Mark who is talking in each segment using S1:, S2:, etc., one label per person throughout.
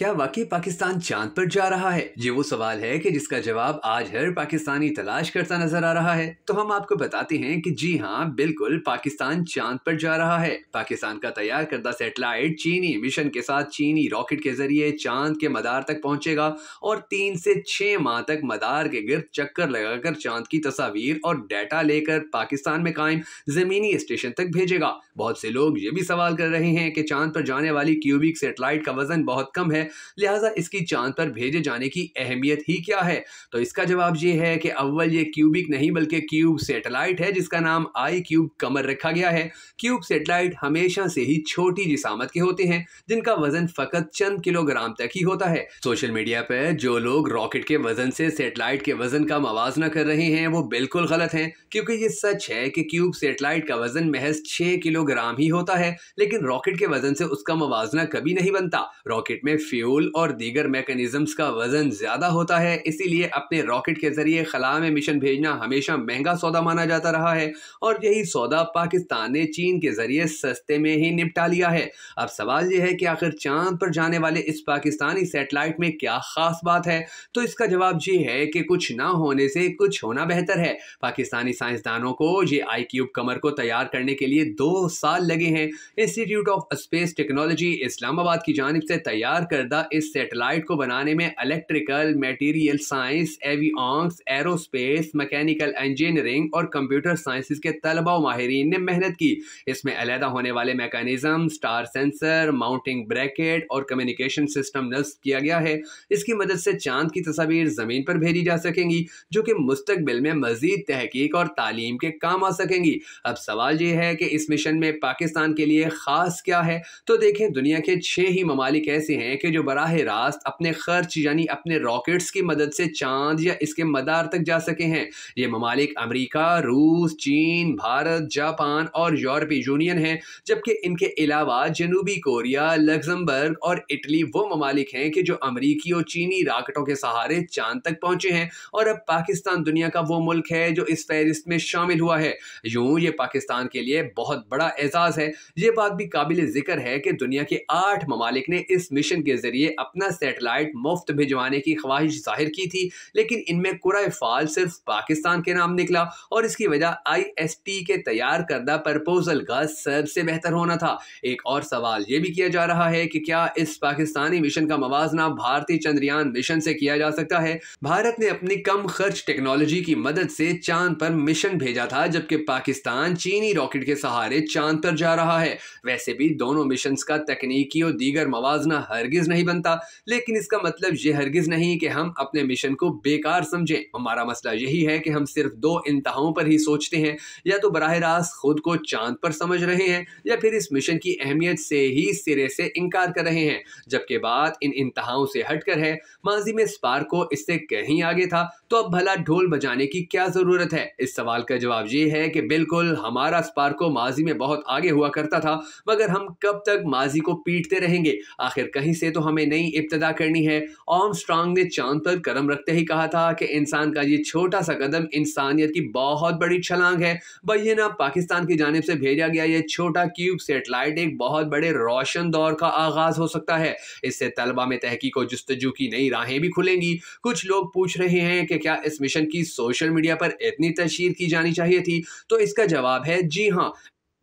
S1: क्या वाकई पाकिस्तान चांद पर जा रहा है ये वो सवाल है कि जिसका जवाब आज हर पाकिस्तानी तलाश करता नजर आ रहा है तो हम आपको बताते हैं कि जी हाँ बिल्कुल पाकिस्तान चांद पर जा रहा है पाकिस्तान का तैयार करदा सेटेलाइट चीनी मिशन के साथ चीनी रॉकेट के जरिए चांद के मदार तक पहुंचेगा और तीन से छह माह तक मदार के गिर चक्कर लगाकर चांद की तस्वीर और डेटा लेकर पाकिस्तान में कायम जमीनी स्टेशन तक भेजेगा बहुत से लोग ये भी सवाल कर रहे हैं कि चांद पर जाने वाली क्यूबिक सेटेलाइट का वजन बहुत कम है लिहाजा इसकी चांद पर भेजे जाने की अहमियत ही क्या है तो इसका जवाब ये है कि अव्वल ये क्यूबिक नहीं बल्कि क्यूब सेटेलाइट है जिसका नाम आई क्यूब कमर रखा गया है क्यूब सेटेलाइट हमेशा से ही छोटी जिसामत के होते हैं जिनका वजन फकत चंद किलोग्राम तक ही होता है सोशल मीडिया पर जो लोग रॉकेट के वजन से सेटेलाइट के वजन का मवाजना कर रहे हैं वो बिल्कुल गलत है क्योंकि ये सच है कि क्यूब सेटेलाइट का वजन महज छः किलोग्राम ही होता है लेकिन रॉकेट के वजन से उसका मवाजना कभी नहीं बनता रॉकेट में फ्यूल और दीगर मैकेनिज्म्स का वजन ज़्यादा होता है इसीलिए अपने रॉकेट के ज़रिए खला में मिशन भेजना हमेशा महंगा सौदा माना जाता रहा है और यही सौदा पाकिस्तान ने चीन के ज़रिए सस्ते में ही निपटा लिया है अब सवाल यह है कि आखिर चांद पर जाने वाले इस पाकिस्तानी सेटेलाइट में क्या ख़ास बात है तो इसका जवाब ये है कि कुछ ना होने से कुछ होना बेहतर है पाकिस्तानी साइंसदानों को ये आई क्यूब कमर को तैयार करने के लिए दो साल लगे हैं institute of space technology Islamabad की जानब से तैयार कर करदा इस सेटेलाइट को बनाने में electrical material science avionics aerospace mechanical engineering और कंप्यूटर साइंसिस के तलबा माहरीन ने मेहनत की इसमें अलहदा होने वाले mechanism star sensor mounting bracket और कम्युनिकेशन सिस्टम नस्ब किया गया है इसकी मदद से चांद की तस्वीर ज़मीन पर भेजी जा सकेंगी जो कि मुस्तबिल में मजीद तहकीक और तालीम के काम आ सकेंगी अब सवाल ये है कि इस मिशन में पाकिस्तान के लिए ख़ास क्या है तो देखें दुनिया के छः ही ममालिक ऐसे हैं कि के जो बराह रास्त अपने खर्च यानी अपने रॉकेट्स की मदद से चांद या इसके मदार तक जा सके हैं ये ममालिक अमरीका रूस चीन भारत जापान और यूरोपीय यूनियन हैं जबकि इनके अलावा जनूबी कोरिया लग्जमबर्ग और इटली वो ममालिक हैं कि जो अमरीकी और चीनी राकेटों के सहारे चांद तक पहुँचे हैं और अब पाकिस्तान दुनिया का वो मुल्क है जो इस फहरिस्त में शामिल हुआ है यूँ ये पाकिस्तान के लिए बहुत बड़ा एजाज़ है ये बात भी काबिल ज़िक्र है कि दुनिया के आठ ममालिक ने इस मिशन के जरिए अपना सेटेलाइट मुफ्त भिजवाने की ख्वाहिश जाहिर की थी लेकिन इनमें कुरा फाल सिर्फ पाकिस्तान के नाम निकला और इसकी वजह आईएसटी के तैयार करदा प्रपोजल का सबसे बेहतर होना था एक और सवाल ये भी किया जा रहा है कि क्या इस पाकिस्तानी मिशन का मवाजना भारतीय चंद्रयान मिशन से किया जा सकता है भारत ने अपनी कम खर्च टेक्नोलॉजी की मदद से चांद पर मिशन भेजा था जबकि पाकिस्तान चीनी रॉकेट के सहारे चांद पर जा रहा है वैसे भी दोनों मिशन का तकनीकी और दीगर मवाजना हरगिज नहीं बनता लेकिन इसका मतलब ये हरगिज़ नहीं कि हम अपने मिशन को बेकार समझें हमारा मसला यही है कि हम सिर्फ दो इंतहाओं पर ही सोचते हैं या तो बरह रास्त खुद को चांद पर समझ रहे हैं या फिर इस मिशन की अहमियत से ही सिरे से इनकार कर रहे हैं जबकि बात इन इंतहाओं से हटकर है माजी में स्पार को इससे कहीं आगे था तो अब भला ढोल बजाने की क्या ज़रूरत है इस सवाल का जवाब ये है कि बिल्कुल हमारा स्पार्को माजी में बहुत आगे हुआ करता था मगर हम कब तक माजी को पीटते रहेंगे आखिर कहीं से तो तो हमें नई इब्तदा करनी है ऑम स्ट्रांग ने चांद पर कदम रखते ही कहा था कि इंसान का ये छोटा सा कदम इंसानियत की बहुत बड़ी छलांग है बहे ना पाकिस्तान की जानब से भेजा गया यह छोटा क्यूब सेटेलाइट एक बहुत बड़े रोशन दौर का आगाज हो सकता है इससे तलबा में तहकीक और जस्तजू की नई राहें भी खुलेंगी कुछ लोग पूछ रहे हैं कि क्या इस मिशन की सोशल मीडिया पर इतनी तशहर की जानी चाहिए थी तो इसका जवाब है जी हाँ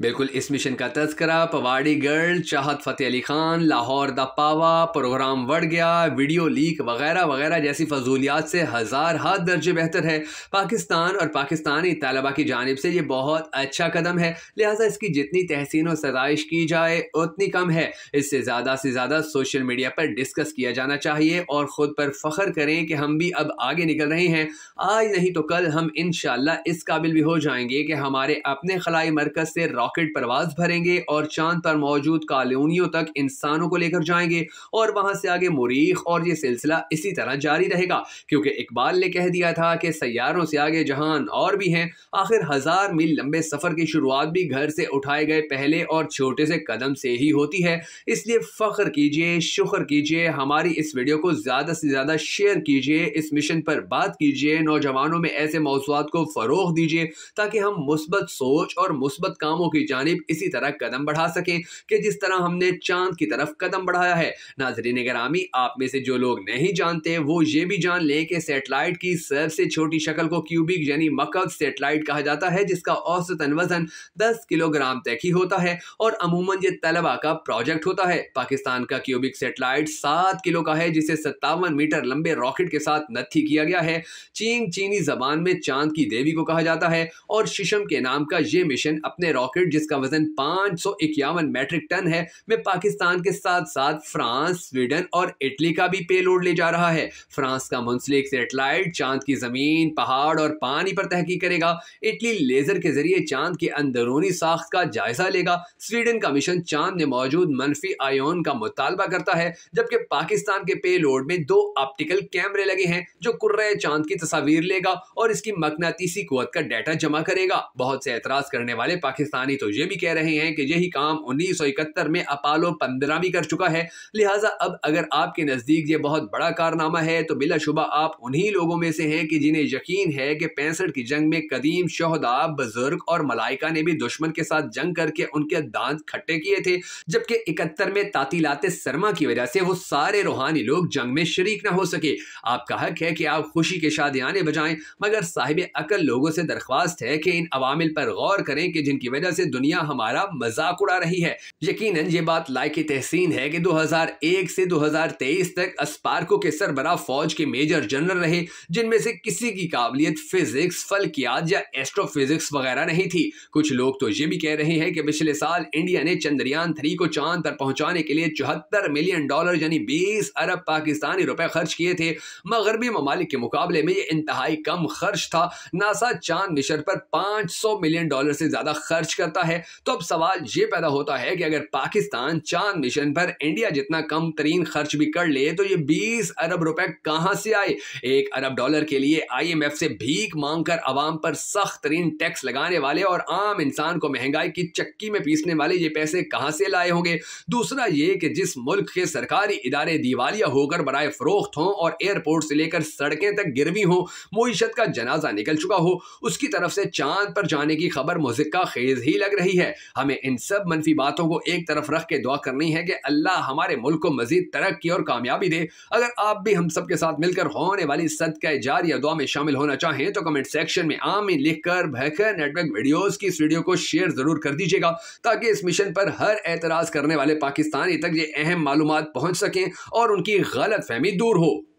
S1: बिल्कुल इस मिशन का तस्करा पवाड़ी गर्ल चाहत फतेह अली खान लाहौर द पावा प्रोग्राम बढ़ गया वीडियो लीक वगैरह वगैरह जैसी फजूलियात से हज़ार हाथ दर्जे बेहतर है पाकिस्तान और पाकिस्तानी तलबा की जानब से ये बहुत अच्छा कदम है लिहाजा इसकी जितनी तहसीन और सदाइश की जाए उतनी कम है इससे ज़्यादा से ज़्यादा सोशल मीडिया पर डिस्कस किया जाना चाहिए और ख़ुद पर फ़ख्र करें कि हम भी अब आगे निकल रहे हैं आज नहीं तो कल हम इन इस काबिल भी हो जाएंगे कि हमारे अपने खलाई मरकज़ से रॉकेट परवाज भरेंगे और चांद पर मौजूद कॉलोनियों तक इंसानों को लेकर जाएंगे और वहां से आगे मुरीख और ये सिलसिला इसी तरह जारी रहेगा क्योंकि इकबाल ने कह दिया था कि सैारों से आगे जहान और भी हैं आखिर हजार मील लंबे सफर की शुरुआत भी घर से उठाए गए पहले और छोटे से कदम से ही होती है इसलिए फ़ख्र कीजिए शुक्र कीजिए हमारी इस वीडियो को ज़्यादा से ज़्यादा शेयर कीजिए इस मिशन पर बात कीजिए नौजवानों में ऐसे मौसुआत को फ़रोग दीजिए ताकि हम मुस्बत सोच और मुस्बत कामों के की जानब इसी तरह कदम बढ़ा सकें कि जिस तरह हमने चांद की तरफ कदम बढ़ाया है नाजरीन गी आप में से जो लोग नहीं जानते वो ये भी जान लें कि सेटेलाइट की सबसे छोटी शक्ल को क्यूबिक यानी मकब सेटेलाइट कहा जाता है जिसका औसतन वजन दस किलोग्राम तक ही होता है और अमूमन ये तलबा का प्रोजेक्ट होता है पाकिस्तान का क्यूबिक सेटेलाइट सात किलो का है जिसे सत्तावन मीटर लंबे रॉकेट के साथ नत्थी किया गया है चीन चीनी जबान में चांद की देवी को कहा जाता है और शीशम के नाम का ये मिशन अपने रॉकेट यूनिट जिसका वजन पांच सौ इक्यावन मैट्रिक टन है में पाकिस्तान के साथ साथ फ्रांस स्वीडन और इटली का भी पेलोड ले जा रहा है फ्रांस का मुंसलिक सेटेलाइट चांद की जमीन पहाड़ और पानी पर तहकी करेगा इटली लेजर के जरिए चांद के अंदरूनी साख्त का जायजा लेगा स्वीडन का मिशन चांद में मौजूद मनफी आयोन का मुतालबा करता है जबकि पाकिस्तान के पेलोड में दो ऑप्टिकल कैमरे लगे हैं जो कुर्रे चांद की तस्वीर लेगा और इसकी मकनातीसी कुत का डाटा जमा करेगा बहुत से एतराज करने वाले पाकिस्तानी तो ये भी कह रहे हैं कि यही काम उन्नीस में अपालो पंद्रह भी कर चुका है लिहाजा अब अगर आपके नज़दीक ये बहुत बड़ा कारनामा है तो बिलाशुबा आप उन्हीं लोगों में से हैं कि जिन्हें यकीन है कि पैंसठ की जंग में कदीम शहदा बुजुर्ग और मलाइका ने भी दुश्मन के साथ जंग करके उनके दांत खट्टे किए थे जबकि इकहत्तर में तातीलात सरमा की वजह से वो सारे रूहानी लोग जंग में शरीक ना हो सके आपका हक है कि आप खुशी के शादियाने बजाएं मगर साहिब अकल लोगों से दरख्वास्त है कि इन अवामिल पर गौर करें कि जिनकी वजह से दुनिया हमारा मजाक उड़ा रही है यकीनन ये बात लायक तहसीन है कि 2001 से 2023 तक अस्पार्को के सरबरा फौज के मेजर जनरल रहे जिनमें से किसी की काबिलियत फिजिक्स फलकियात या एस्ट्रोफिजिक्स वगैरह नहीं थी कुछ लोग तो ये भी कह रहे हैं कि पिछले साल इंडिया ने चंद्रयान थ्री को चांद पर पहुंचाने के लिए चौहत्तर मिलियन डॉलर यानी बीस अरब पाकिस्तानी रुपए खर्च किए थे मगरबी ममालिक के मुकाबले में ये इंतहाई कम खर्च था नासा चांद मिशन पर 500 मिलियन डॉलर से ज्यादा खर्च कर करता है तो अब सवाल ये पैदा होता है कि अगर पाकिस्तान चांद मिशन पर इंडिया जितना कम तरीन खर्च भी कर ले तो ये बीस अरब रुपए कहां से आए एक अरब डॉलर के लिए आईएमएफ से भीख मांगकर आवाम पर सख्त तरीन टैक्स लगाने वाले और आम इंसान को महंगाई की चक्की में पीसने वाले ये पैसे कहां से लाए होंगे दूसरा ये कि जिस मुल्क के सरकारी इदारे दिवालिया होकर बरए फरोख्त हों और एयरपोर्ट से लेकर सड़कें तक गिरवी हों मीशत का जनाजा निकल चुका हो उसकी तरफ से चांद पर जाने की खबर मुजिक्का खेज ही भी लग रही है हमें इन सब मनफी बातों को एक तरफ रख के दुआ करनी है कि अल्लाह हमारे मुल्क को मजीद तरक्की और कामयाबी दे अगर आप भी हम सब के साथ मिलकर होने वाली सदका जार या दुआ में शामिल होना चाहें तो कमेंट सेक्शन में लिख कर भयकर नेटवर्क वीडियोज की इस वीडियो को शेयर ज़रूर कर दीजिएगा ताकि इस मिशन पर हर एतराज़ करने वाले पाकिस्तानी तक ये अहम मालूम पहुंच सकें और उनकी गलत फहमी दूर हो